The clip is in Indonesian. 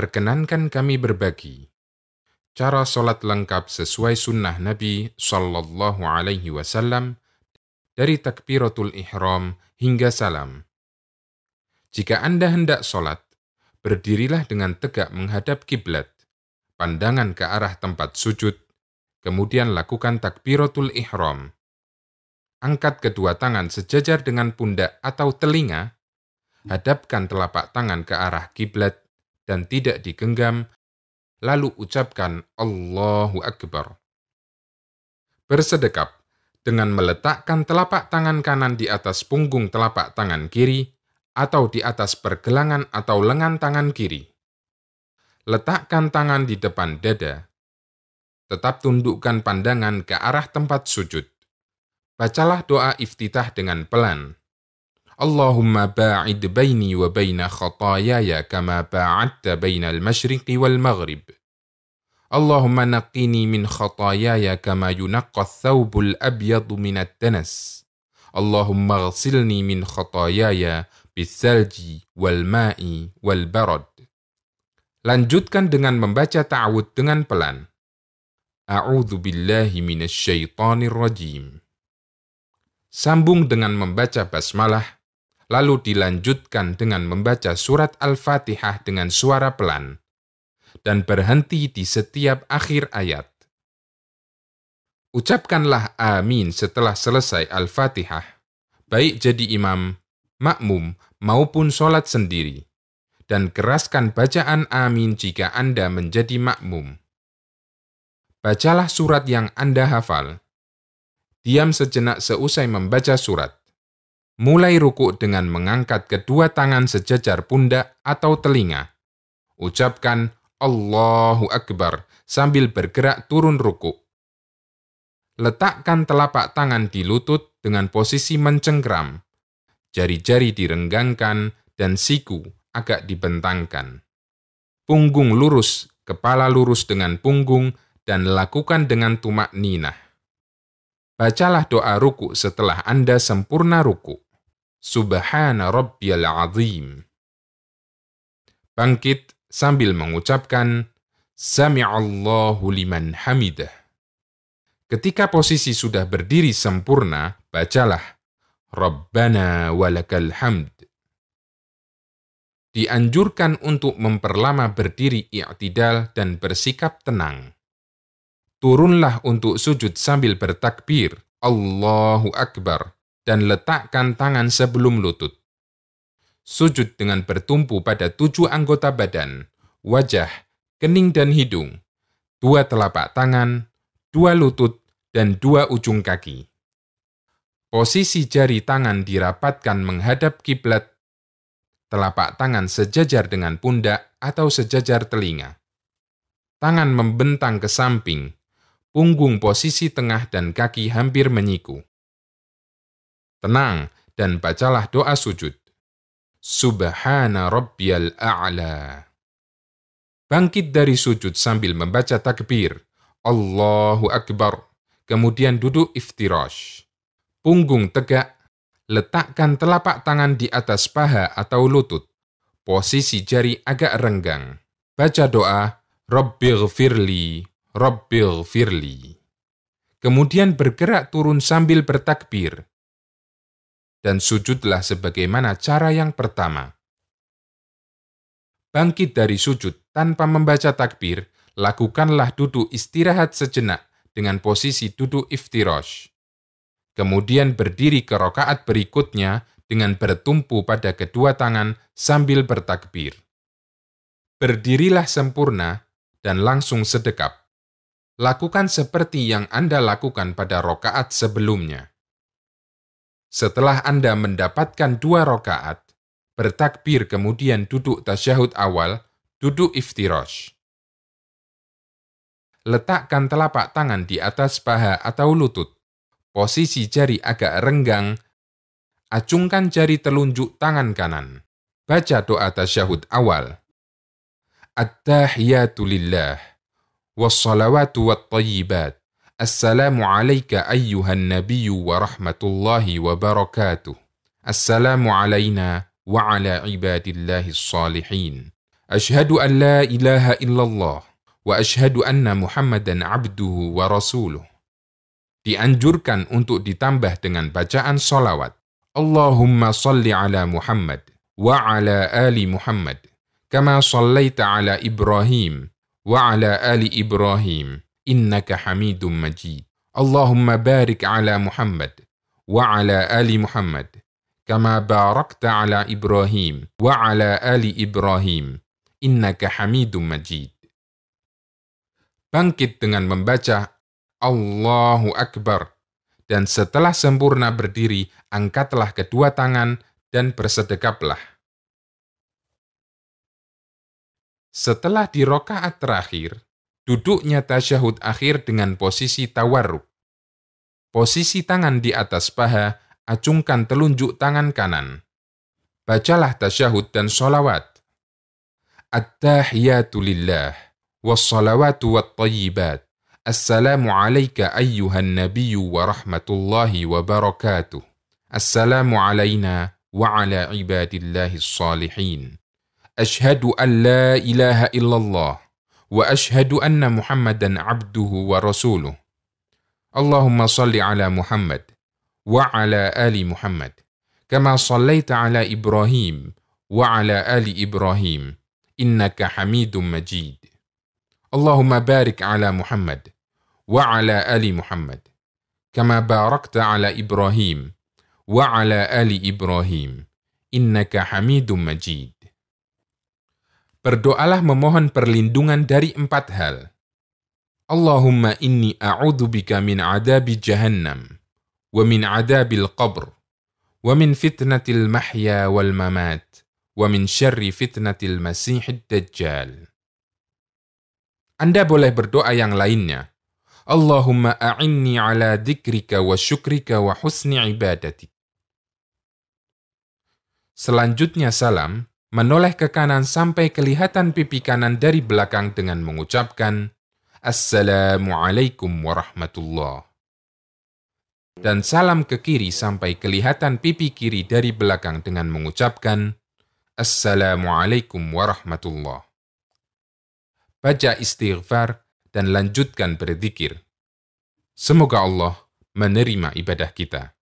perkenankan kami berbagi cara solat lengkap sesuai sunnah Nabi Shallallahu Alaihi Wasallam dari takbiratul ihram hingga salam. Jika Anda hendak solat, berdirilah dengan tegak menghadap kiblat, pandangan ke arah tempat sujud, kemudian lakukan takbiratul ihram. Angkat kedua tangan sejajar dengan pundak atau telinga, hadapkan telapak tangan ke arah kiblat, dan tidak digenggam, lalu ucapkan Allahu Akbar. Bersedekap dengan meletakkan telapak tangan kanan di atas punggung telapak tangan kiri atau di atas pergelangan atau lengan tangan kiri. Letakkan tangan di depan dada. Tetap tundukkan pandangan ke arah tempat sujud. Bacalah doa iftitah dengan pelan. اللهم باعد بيني وبين خطاياي كما باعدت بين المشرق والمغرب اللهم نقني من خطاياي كما ينقى الثوب الأبيض من الدنس اللهم اغسلني من خطاياي بالثلج والماء والبرد Lanjutkan dengan membaca ta'awud dengan pelan. A'udzu billahi minasyaitonir rajim. Sambung dengan membaca basmalah lalu dilanjutkan dengan membaca surat Al-Fatihah dengan suara pelan, dan berhenti di setiap akhir ayat. Ucapkanlah amin setelah selesai Al-Fatihah, baik jadi imam, makmum, maupun sholat sendiri, dan keraskan bacaan amin jika Anda menjadi makmum. Bacalah surat yang Anda hafal. Diam sejenak seusai membaca surat mulai ruku dengan mengangkat kedua tangan sejajar pundak atau telinga. Ucapkan Allahu Akbar sambil bergerak turun ruku. Letakkan telapak tangan di lutut dengan posisi mencengkram. Jari-jari direnggangkan dan siku agak dibentangkan. Punggung lurus, kepala lurus dengan punggung, dan lakukan dengan tumak ninah. Bacalah doa ruku setelah Anda sempurna ruku. Subhana Rabbiyal Azim. Bangkit sambil mengucapkan Sami'allahu liman hamidah. Ketika posisi sudah berdiri sempurna, bacalah Rabbana walakal hamd. Dianjurkan untuk memperlama berdiri i'tidal dan bersikap tenang. Turunlah untuk sujud sambil bertakbir, Allahu Akbar, dan letakkan tangan sebelum lutut. Sujud dengan bertumpu pada tujuh anggota badan, wajah, kening dan hidung, dua telapak tangan, dua lutut, dan dua ujung kaki. Posisi jari tangan dirapatkan menghadap kiblat, telapak tangan sejajar dengan pundak atau sejajar telinga. Tangan membentang ke samping, punggung posisi tengah dan kaki hampir menyiku. Tenang dan bacalah doa sujud. Subhana rabbiyal a'la. Bangkit dari sujud sambil membaca takbir. Allahu Akbar. Kemudian duduk iftirash. Punggung tegak. Letakkan telapak tangan di atas paha atau lutut. Posisi jari agak renggang. Baca doa. firli. Rabbighfirli, firli. Kemudian bergerak turun sambil bertakbir dan sujudlah sebagaimana cara yang pertama. Bangkit dari sujud tanpa membaca takbir, lakukanlah duduk istirahat sejenak dengan posisi duduk iftirosh. Kemudian berdiri ke rokaat berikutnya dengan bertumpu pada kedua tangan sambil bertakbir. Berdirilah sempurna dan langsung sedekap. Lakukan seperti yang Anda lakukan pada rokaat sebelumnya. Setelah Anda mendapatkan dua rokaat, bertakbir kemudian duduk tasyahud awal, duduk iftirosh. Letakkan telapak tangan di atas paha atau lutut. Posisi jari agak renggang. Acungkan jari telunjuk tangan kanan. Baca doa tasyahud awal. At-tahiyatu lillah. Wassalawatu wat-tayyibat. Assalamu ayyuhan nabiyyu wa rahmatullahi wa barakatuh. Assalamu alayna wa ala ibadillahi salihin. Ashhadu an la ilaha illallah wa ashhadu anna Muhammadan abduhu wa rasuluh. Dianjurkan untuk ditambah dengan bacaan solawat. Allahumma salli ala Muhammad wa ala ali Muhammad. Kama sallaita ala Ibrahim wa ala ali Ibrahim innaka hamidum majid. Allahumma barik ala Muhammad wa ala ali Muhammad kama barakta ala Ibrahim wa ala ali Ibrahim innaka hamidum majid. Bangkit dengan membaca Allahu Akbar dan setelah sempurna berdiri, angkatlah kedua tangan dan bersedekaplah. Setelah di rokaat terakhir, duduknya tasyahud akhir dengan posisi tawarruk. Posisi tangan di atas paha, acungkan telunjuk tangan kanan. Bacalah tasyahud dan solawat. At-tahiyatu lillah, wassalawatu wat-tayyibat. Assalamu alayka ayyuhan nabiyyu wa rahmatullahi wa barakatuh. Assalamu alaina wa ala ibadillahi salihin. Ashhadu an la ilaha illallah. واشهد ان محمدا عبده ورسوله اللهم صل على محمد وعلى ال محمد كما صليت على ابراهيم وعلى ال ابراهيم انك حميد مجيد اللهم بارك على محمد وعلى ال محمد كما باركت على ابراهيم وعلى ال ابراهيم انك حميد مجيد berdoalah memohon perlindungan dari empat hal. Allahumma inni a'udzubika min adabi jahannam, wa min adabil qabr, wa min fitnatil mahya wal mamat, wa min syarri fitnatil masihid dajjal. Anda boleh berdoa yang lainnya. Allahumma a'inni ala dikrika wa syukrika wa husni ibadatik. Selanjutnya salam, menoleh ke kanan sampai kelihatan pipi kanan dari belakang dengan mengucapkan Assalamualaikum warahmatullah. Dan salam ke kiri sampai kelihatan pipi kiri dari belakang dengan mengucapkan Assalamualaikum warahmatullah. Baca istighfar dan lanjutkan berzikir. Semoga Allah menerima ibadah kita.